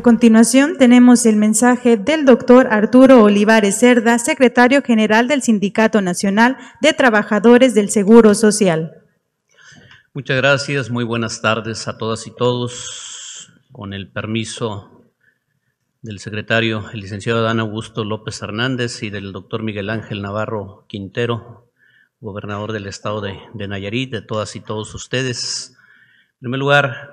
A continuación tenemos el mensaje del doctor Arturo Olivares Cerda, secretario general del Sindicato Nacional de Trabajadores del Seguro Social. Muchas gracias, muy buenas tardes a todas y todos. Con el permiso del secretario, el licenciado Dan Augusto López Hernández y del doctor Miguel Ángel Navarro Quintero, gobernador del estado de, de Nayarit, de todas y todos ustedes. En primer lugar,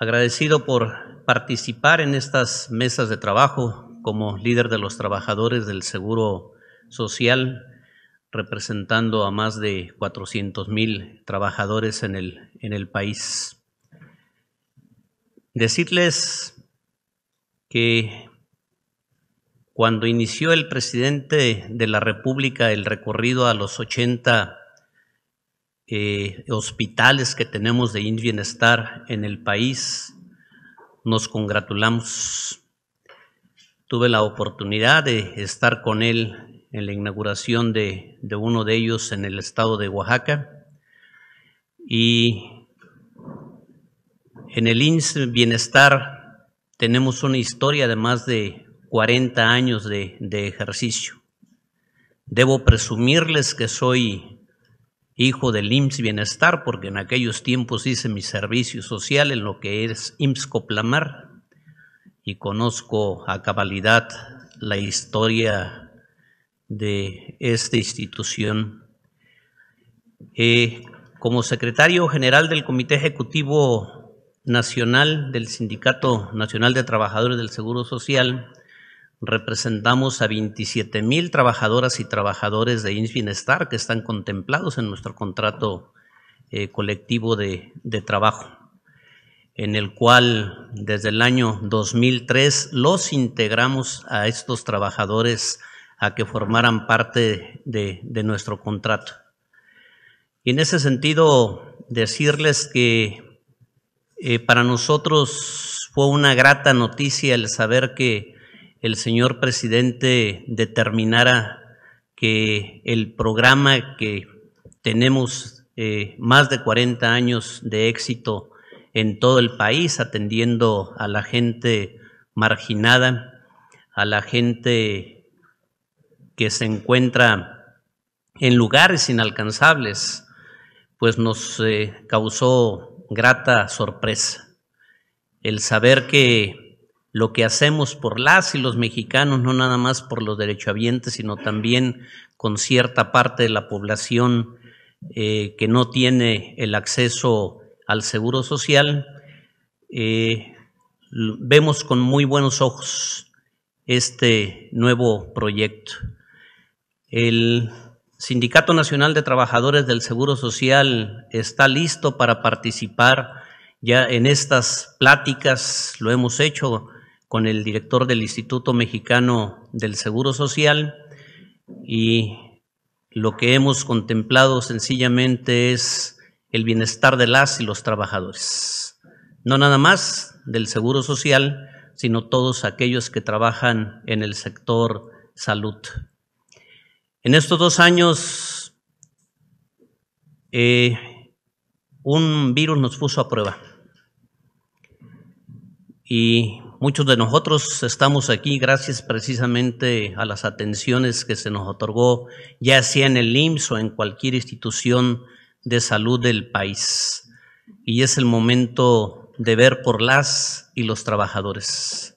agradecido por participar en estas mesas de trabajo como líder de los trabajadores del Seguro Social, representando a más de 400 mil trabajadores en el, en el país. Decirles que cuando inició el presidente de la República el recorrido a los 80 eh, hospitales que tenemos de bienestar en el país, nos congratulamos. Tuve la oportunidad de estar con él en la inauguración de, uno de ellos en el estado de Oaxaca y en el INS Bienestar tenemos una historia de más de 40 años de, de ejercicio. Debo presumirles que soy hijo del IMSS Bienestar, porque en aquellos tiempos hice mi servicio social en lo que es IMSS Coplamar, y conozco a cabalidad la historia de esta institución. Eh, como secretario general del Comité Ejecutivo Nacional del Sindicato Nacional de Trabajadores del Seguro Social, representamos a 27 mil trabajadoras y trabajadores de Insbienestar que están contemplados en nuestro contrato eh, colectivo de, trabajo, en el cual desde el año 2003 los integramos a estos trabajadores a que formaran parte de, nuestro contrato. Y en ese sentido, decirles que eh, para nosotros fue una grata noticia el saber que el señor presidente determinara que el programa que tenemos eh, más de 40 años de éxito en todo el país, atendiendo a la gente marginada, a la gente que se encuentra en lugares inalcanzables, pues nos eh, causó grata sorpresa el saber que lo que hacemos por las y los mexicanos, no nada más por los derechohabientes, sino también con cierta parte de la población eh, que no tiene el acceso al seguro social, eh, vemos con muy buenos ojos este nuevo proyecto. El Sindicato Nacional de Trabajadores del Seguro Social está listo para participar ya en estas pláticas, lo hemos hecho con el director del Instituto Mexicano del Seguro Social y lo que hemos contemplado sencillamente es el bienestar de las y los trabajadores. No nada más del Seguro Social, sino todos aquellos que trabajan en el sector salud. En estos dos años, eh, un virus nos puso a prueba y Muchos de nosotros estamos aquí gracias precisamente a las atenciones que se nos otorgó, ya sea en el IMSS o en cualquier institución de salud del país. Y es el momento de ver por las y los trabajadores.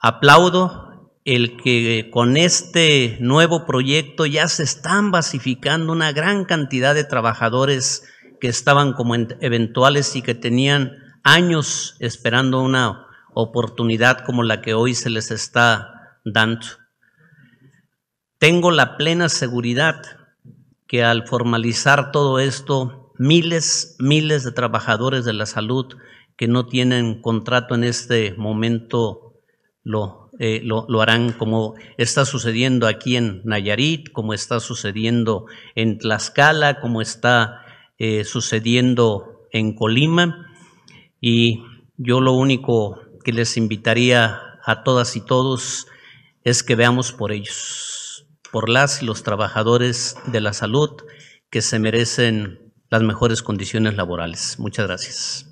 Aplaudo el que con este nuevo proyecto ya se están basificando una gran cantidad de trabajadores que estaban como eventuales y que tenían años esperando una oportunidad como la que hoy se les está dando. Tengo la plena seguridad que al formalizar todo esto, miles, miles de trabajadores de la salud que no tienen contrato en este momento lo, eh, lo, harán como está sucediendo aquí en Nayarit, como está sucediendo en Tlaxcala, como está eh, sucediendo en Colima. Y yo lo único que les invitaría a todas y todos es que veamos por ellos, por las y los trabajadores de la salud que se merecen las mejores condiciones laborales. Muchas gracias.